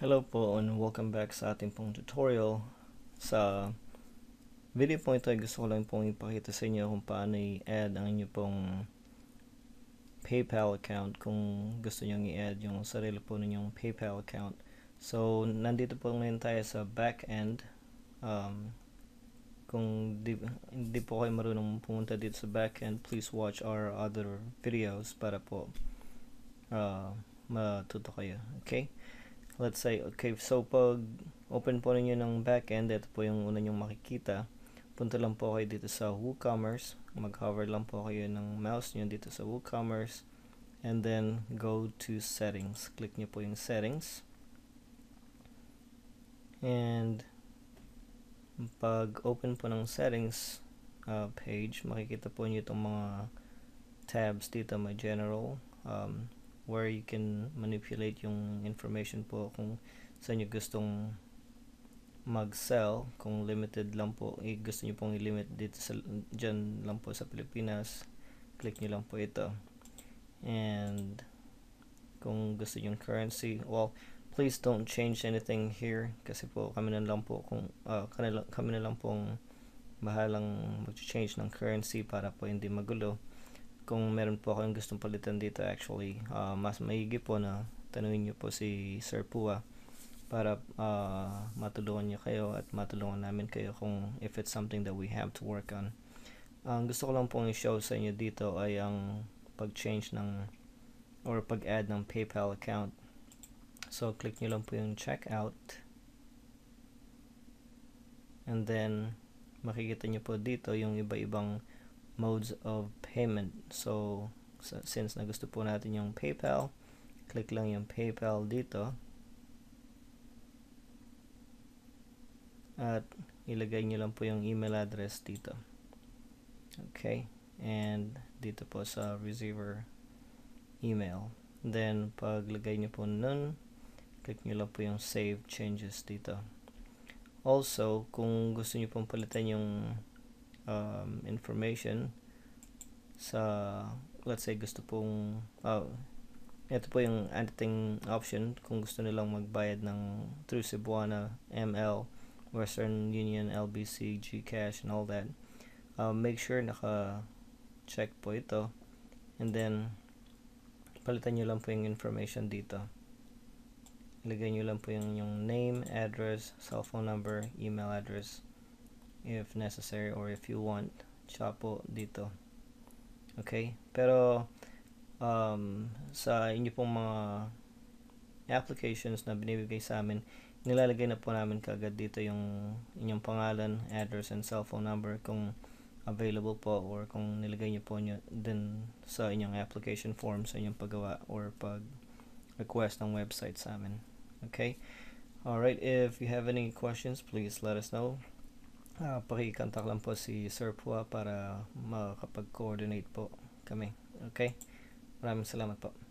Hello po and welcome back sa ating pong tutorial. Sa video po ito ay gusto ko lang pong ipakita sa inyo kung paano i-add ang inyo pong PayPal account kung gusto nyo i-add yung sarili po ninyong PayPal account. So, nandito po ngayon tayo sa back end. Um, kung di, hindi po kayo marunong pumunta dito sa back end, please watch our other videos para po uh, matuto kayo. Okay? let's say, okay, so pag open po ninyo ng backend, ito po yung una nyong makikita. Punta lang po kayo dito sa WooCommerce. Mag-hover lang po kayo ng mouse nyo dito sa WooCommerce. And then, go to settings. Click nyo po yung settings. And, pag open po ng settings uh, page, makikita po nyo itong mga tabs dito. May general, um, where you can manipulate yung information po kung saan nyo gustong mag-sell kung limited lang po eh, gusto nyo pong i-limit dito sa dyan lang po sa Pilipinas click nyo lang po ito and kung gusto yung currency well please don't change anything here kasi po kami na lang po kung uh, ah, kanila, kami na lang pong bahalang mag-change ng currency para po hindi magulo kung meron po kayong gustong palitan dito actually, uh, mas maigi po na tanungin nyo po si Sir Pua para uh, matulungan niya kayo at matulungan namin kayo kung if it's something that we have to work on. Ang uh, gusto ko lang pong i-show sa inyo dito ay ang pag-change ng or pag-add ng PayPal account. So, click nyo lang po yung checkout. And then, makikita nyo po dito yung iba-ibang modes of payment. So, since na gusto po natin yung PayPal, click lang yung PayPal dito. At ilagay nyo lang po yung email address dito. Okay. And dito po sa receiver email. Then, paglagay nyo po nun, click nyo lang po yung save changes dito. Also, kung gusto nyo pong palitan yung um, information sa let's say gusto pong oh, ito po yung editing option kung gusto nilang magbayad ng through Cebuana, ML, Western Union, LBC, GCash, and all that. Uh, make sure naka-check po ito. And then, palitan nyo lang po yung information dito. Ilagay nyo lang po yung, yung name, address, cellphone number, email address, if necessary or if you want siya dito okay pero um, sa inyo pong mga applications na binibigay sa amin nilalagay na po namin kagad dito yung inyong pangalan, address and cellphone number kung available po or kung nilagay niyo po nyo din sa inyong application form sa inyong paggawa or pag request ng website sa amin okay Alright, if you have any questions, please let us know uh, pakikontak lang po si Sir Pua para makakapag-coordinate po kami. Okay? Maraming salamat po.